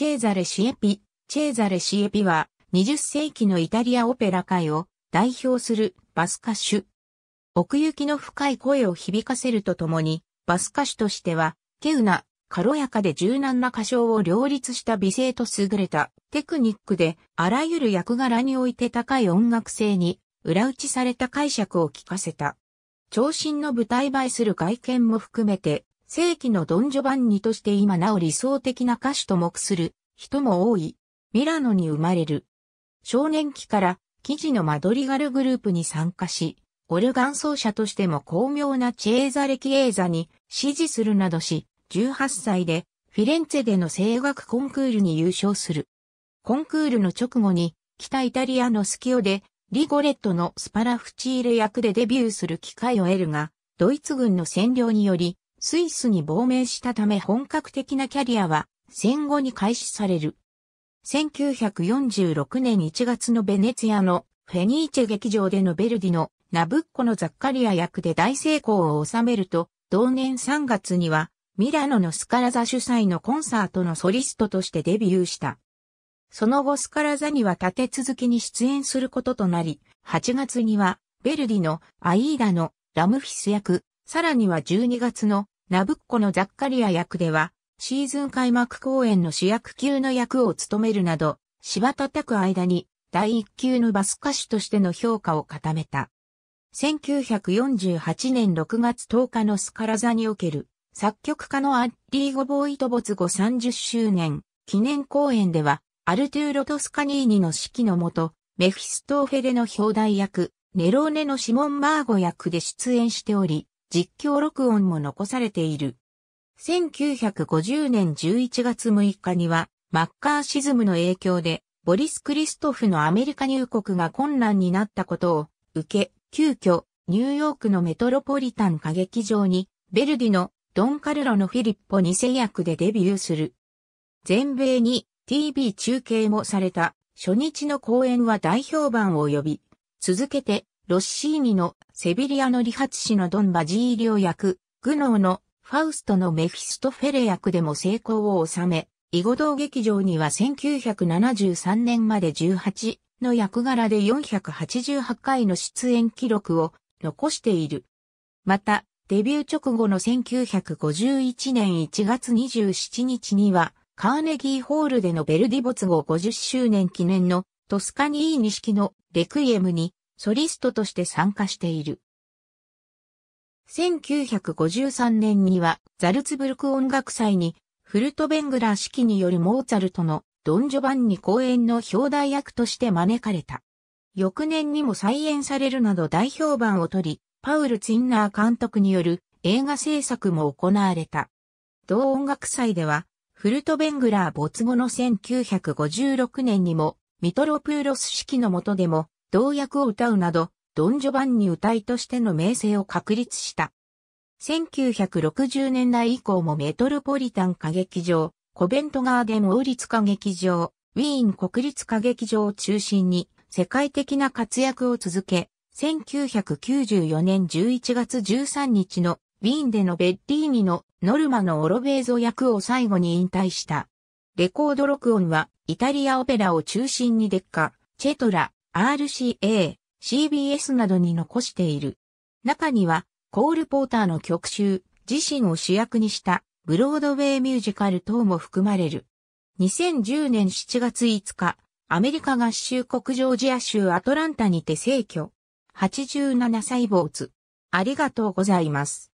チェーザレ・シエピ。チェーザレ・シエピは、20世紀のイタリアオペラ界を代表するバス歌手。奥行きの深い声を響かせるとともに、バス歌手としては、稀有な、軽やかで柔軟な歌唱を両立した美声と優れたテクニックで、あらゆる役柄において高い音楽性に、裏打ちされた解釈を聞かせた。長身の舞台映えする外見も含めて、正規のドン・ジョバンニとして今なお理想的な歌手と目する人も多い、ミラノに生まれる。少年期から記事のマドリガルグループに参加し、オルガン奏者としても巧妙なチェーザ・レキエーザに支持するなどし、18歳でフィレンツェでの声楽コンクールに優勝する。コンクールの直後に北イタリアのスキオでリゴレットのスパラフチーレ役でデビューする機会を得るが、ドイツ軍の占領によりスイスに亡命したため本格的なキャリアは戦後に開始される。1946年1月のベネツィアのフェニーチェ劇場でのベルディのナブッコのザッカリア役で大成功を収めると、同年3月にはミラノのスカラザ主催のコンサートのソリストとしてデビューした。その後スカラザには立て続けに出演することとなり、8月には、ベルディのアイーダのラムフィス役、さらには12月のナブッコのザッカリア役では、シーズン開幕公演の主役級の役を務めるなど、芝叩く間に第1級のバス歌手としての評価を固めた。1948年6月10日のスカラ座における作曲家のアッリーゴ・ボーイト没後30周年記念公演ではアルトゥーロ・トスカニーニの指揮のもとメフィストフェレの表題役ネローネのシモン・マーゴ役で出演しており実況録音も残されている。1950年11月6日には、マッカーシズムの影響で、ボリス・クリストフのアメリカ入国が困難になったことを受け、急遽、ニューヨークのメトロポリタン歌劇場に、ベルディのドン・カルロのフィリッポ2世役でデビューする。全米に TV 中継もされた初日の公演は大評判を呼び、続けてロッシーニのセビリアの理髪師のドンバジーリオ役、グノーのファウストのメフィストフェレ役でも成功を収め、囲碁道劇場には1973年まで18の役柄で488回の出演記録を残している。また、デビュー直後の1951年1月27日には、カーネギーホールでのベルディ没後50周年記念のトスカニーニ式のレクイエムにソリストとして参加している。1953年にはザルツブルク音楽祭にフルトベングラー式によるモーツァルトのドン・ジョバンニ公演の表題役として招かれた。翌年にも再演されるなど大評判を取り、パウル・ツィンナー監督による映画制作も行われた。同音楽祭では、フルトベングラー没後の1956年にも、ミトロプーロス式の下でも、同役を歌うなど、ドン・ジョバンニ歌いとしての名声を確立した。1960年代以降もメトロポリタン歌劇場、コベントガーデン王立歌劇場、ウィーン国立歌劇場を中心に世界的な活躍を続け、1994年11月13日のウィーンでのベッディーニのノルマのオロベーゾ役を最後に引退した。レコード録音はイタリアオペラを中心にデッカ、チェトラ、RCA、CBS などに残している。中には、コール・ポーターの曲集、自身を主役にしたブロードウェイミュージカル等も含まれる。2010年7月5日、アメリカ合衆国ジョージア州アトランタにて逝去。87歳没。ありがとうございます。